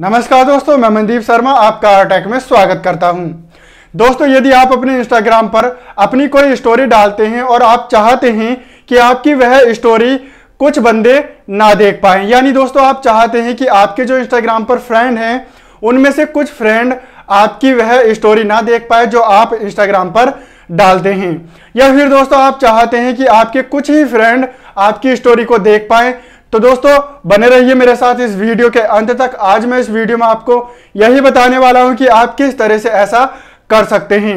नमस्कार दोस्तों मैं मनदीप शर्मा आपका अटैक में स्वागत करता हूं दोस्तों यदि आप अपने इंस्टाग्राम पर अपनी कोई स्टोरी डालते हैं और आप चाहते हैं कि आपकी वह स्टोरी कुछ बंदे ना देख पाए यानी दोस्तों आप चाहते हैं कि आपके जो इंस्टाग्राम पर फ्रेंड हैं उनमें से कुछ फ्रेंड आपकी वह स्टोरी ना देख पाए जो आप इंस्टाग्राम पर डालते हैं या फिर दोस्तों आप चाहते हैं कि आपके कुछ ही फ्रेंड आपकी स्टोरी को देख पाए तो दोस्तों बने रहिए मेरे साथ इस वीडियो के अंत तक आज मैं इस वीडियो में आपको यही बताने वाला हूं कि आप किस तरह से ऐसा कर सकते हैं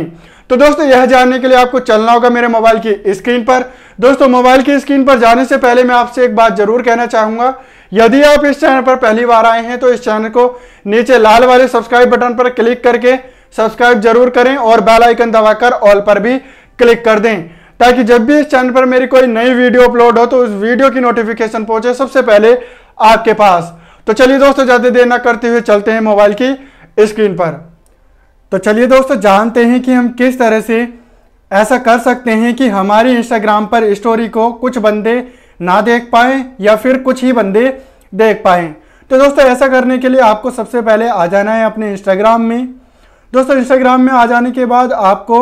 तो दोस्तों यह जानने के लिए आपको चलना होगा मेरे मोबाइल की स्क्रीन पर दोस्तों मोबाइल की स्क्रीन पर जाने से पहले मैं आपसे एक बात जरूर कहना चाहूंगा यदि आप इस चैनल पर पहली बार आए हैं तो इस चैनल को नीचे लाल वाले सब्सक्राइब बटन पर क्लिक करके सब्सक्राइब जरूर करें और बेल आइकन दबाकर ऑल पर भी क्लिक कर दें ताकि जब भी इस चैनल पर मेरी कोई नई वीडियो अपलोड हो तो उस वीडियो की नोटिफिकेशन पहुंचे सबसे पहले आपके पास तो चलिए दोस्तों ज़्यादा देर ना करते हुए चलते हैं मोबाइल की स्क्रीन पर तो चलिए दोस्तों जानते हैं कि हम किस तरह से ऐसा कर सकते हैं कि हमारी इंस्टाग्राम पर स्टोरी को कुछ बंदे ना देख पाए या फिर कुछ ही बंदे देख पाए तो दोस्तों ऐसा करने के लिए आपको सबसे पहले आ जाना है अपने इंस्टाग्राम में दोस्तों इंस्टाग्राम में आ जाने के बाद आपको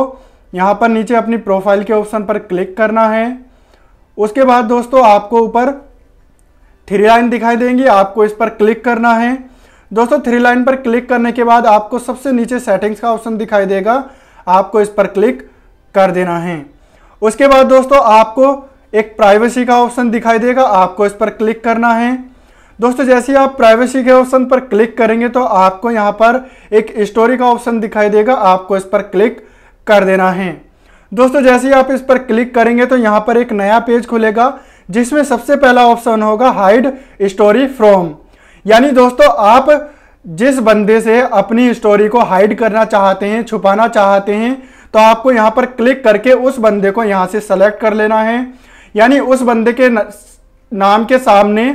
यहाँ पर नीचे अपनी प्रोफाइल के ऑप्शन पर क्लिक करना है उसके बाद दोस्तों आपको ऊपर थ्री लाइन दिखाई देंगी आपको इस पर क्लिक करना है दोस्तों थ्री लाइन पर क्लिक करने के बाद आपको सबसे नीचे सेटिंग्स का ऑप्शन दिखाई देगा आपको इस पर क्लिक कर देना है उसके बाद दोस्तों आपको एक प्राइवेसी का ऑप्शन दिखाई देगा आपको इस पर क्लिक करना है दोस्तों जैसे ही आप प्राइवेसी के ऑप्शन पर क्लिक करेंगे तो आपको यहाँ पर एक स्टोरी का ऑप्शन दिखाई देगा आपको इस पर क्लिक कर देना है दोस्तों जैसे ही आप इस पर क्लिक करेंगे तो यहाँ पर एक नया पेज खुलेगा जिसमें सबसे पहला ऑप्शन होगा हाइड स्टोरी फ्रॉम यानी दोस्तों आप जिस बंदे से अपनी स्टोरी को हाइड करना चाहते हैं छुपाना चाहते हैं तो आपको यहाँ पर क्लिक करके उस बंदे को यहाँ से सेलेक्ट कर लेना है यानी उस बंदे के नाम के सामने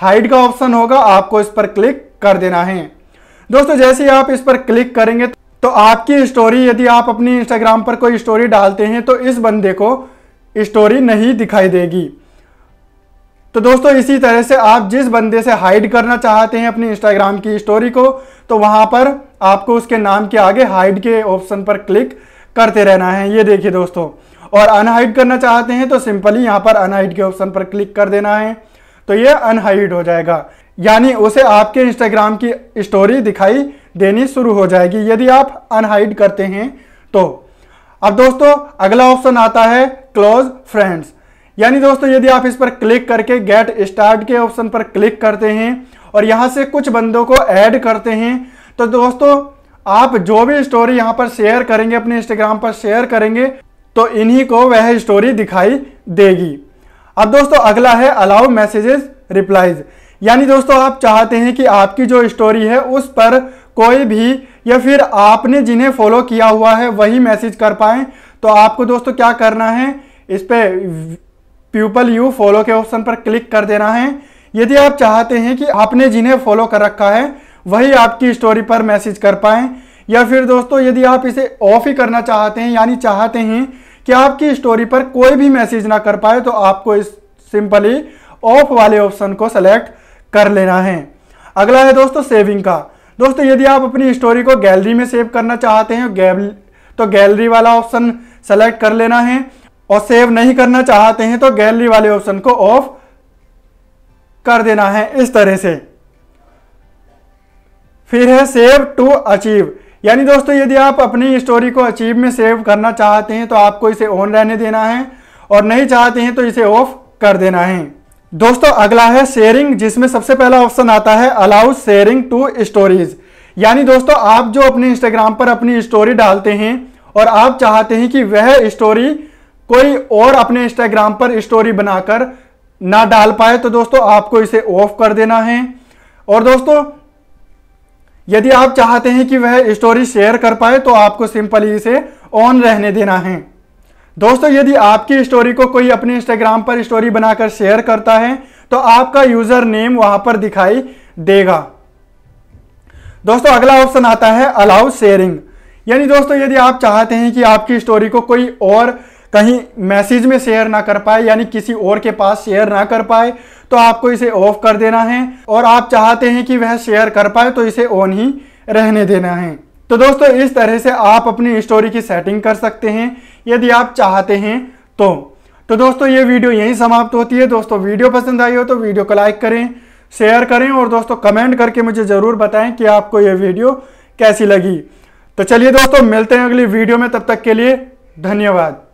हाइड का ऑप्शन होगा आपको इस पर क्लिक कर देना है दोस्तों जैसे ही आप इस पर क्लिक करेंगे तो तो आपकी स्टोरी यदि आप अपनी इंस्टाग्राम पर कोई स्टोरी डालते हैं तो इस बंदे को स्टोरी नहीं दिखाई देगी तो दोस्तों इसी तरह से आप जिस बंदे से हाइड करना चाहते हैं अपनी इंस्टाग्राम की स्टोरी को तो वहां पर आपको उसके नाम के आगे हाइड के ऑप्शन पर क्लिक करते रहना है ये देखिए दोस्तों और अनहाइड करना चाहते हैं तो सिंपली यहाँ पर अनहाइड के ऑप्शन पर क्लिक कर देना है तो ये अनहाइड हो जाएगा यानी उसे आपके इंस्टाग्राम की स्टोरी दिखाई देनी शुरू हो जाएगी यदि आप अनहाइड करते हैं तो अब दोस्तों अगला ऑप्शन आता है क्लोज फ्रेंड्स यानी दोस्तों यदि आप इस पर क्लिक करके गेट स्टार्ट के ऑप्शन पर क्लिक करते हैं और यहां से कुछ बंदों को ऐड करते हैं तो दोस्तों आप जो भी स्टोरी यहां पर शेयर करेंगे अपने इंस्टाग्राम पर शेयर करेंगे तो इन्हीं को वह स्टोरी दिखाई देगी अब दोस्तों अगला है अलाउ मैसेजेस रिप्लाईज यानी दोस्तों आप चाहते हैं कि आपकी जो स्टोरी है उस पर कोई भी या फिर आपने जिन्हें फॉलो किया हुआ है वही मैसेज कर पाए तो आपको दोस्तों क्या करना है इस पर पीपल यू फॉलो के ऑप्शन पर क्लिक कर देना है यदि आप चाहते हैं कि आपने जिन्हें फॉलो कर रखा है वही आपकी स्टोरी पर मैसेज कर पाए या फिर दोस्तों यदि आप इसे ऑफ ही करना चाहते हैं यानी चाहते हैं कि आपकी स्टोरी पर कोई भी मैसेज ना कर पाए तो आपको इस सिंपली ऑफ वाले ऑप्शन को सेलेक्ट कर लेना है अगला है दोस्तों सेविंग का दोस्तों यदि आप अपनी स्टोरी को गैलरी में सेव करना चाहते हैं तो गैलरी वाला ऑप्शन सेलेक्ट कर लेना है और सेव नहीं करना चाहते हैं तो गैलरी वाले ऑप्शन को ऑफ कर देना है इस तरह से फिर है सेव टू अचीव यानी दोस्तों यदि आप अपनी स्टोरी को अचीव में सेव करना चाहते हैं तो आपको इसे ऑन रहने देना है और नहीं चाहते हैं तो इसे ऑफ कर देना है दोस्तों अगला है शेयरिंग जिसमें सबसे पहला ऑप्शन आता है अलाउ शेयरिंग टू स्टोरीज यानी दोस्तों आप जो अपने इंस्टाग्राम पर अपनी स्टोरी डालते हैं और आप चाहते हैं कि वह स्टोरी कोई और अपने इंस्टाग्राम पर स्टोरी बनाकर ना डाल पाए तो दोस्तों आपको इसे ऑफ कर देना है और दोस्तों यदि आप चाहते हैं कि वह स्टोरी शेयर कर पाए तो आपको सिंपली इसे ऑन रहने देना है दोस्तों यदि आपकी स्टोरी को कोई अपने इंस्टाग्राम पर स्टोरी बनाकर शेयर करता है तो आपका यूजर नेम वहां पर दिखाई देगा दोस्तों अगला ऑप्शन आता है अलाउ शेयरिंग यानी दोस्तों यदि आप चाहते हैं कि आपकी स्टोरी को कोई और कहीं मैसेज में शेयर ना कर पाए यानी किसी और के पास शेयर ना कर पाए तो आपको इसे ऑफ कर देना है और आप चाहते हैं कि वह शेयर कर पाए तो इसे ऑन ही रहने देना है तो दोस्तों इस तरह से आप अपनी स्टोरी की सेटिंग कर सकते हैं यदि आप चाहते हैं तो तो दोस्तों ये वीडियो यहीं समाप्त होती है दोस्तों वीडियो पसंद आई हो तो वीडियो को लाइक करें शेयर करें और दोस्तों कमेंट करके मुझे ज़रूर बताएं कि आपको ये वीडियो कैसी लगी तो चलिए दोस्तों मिलते हैं अगली वीडियो में तब तक के लिए धन्यवाद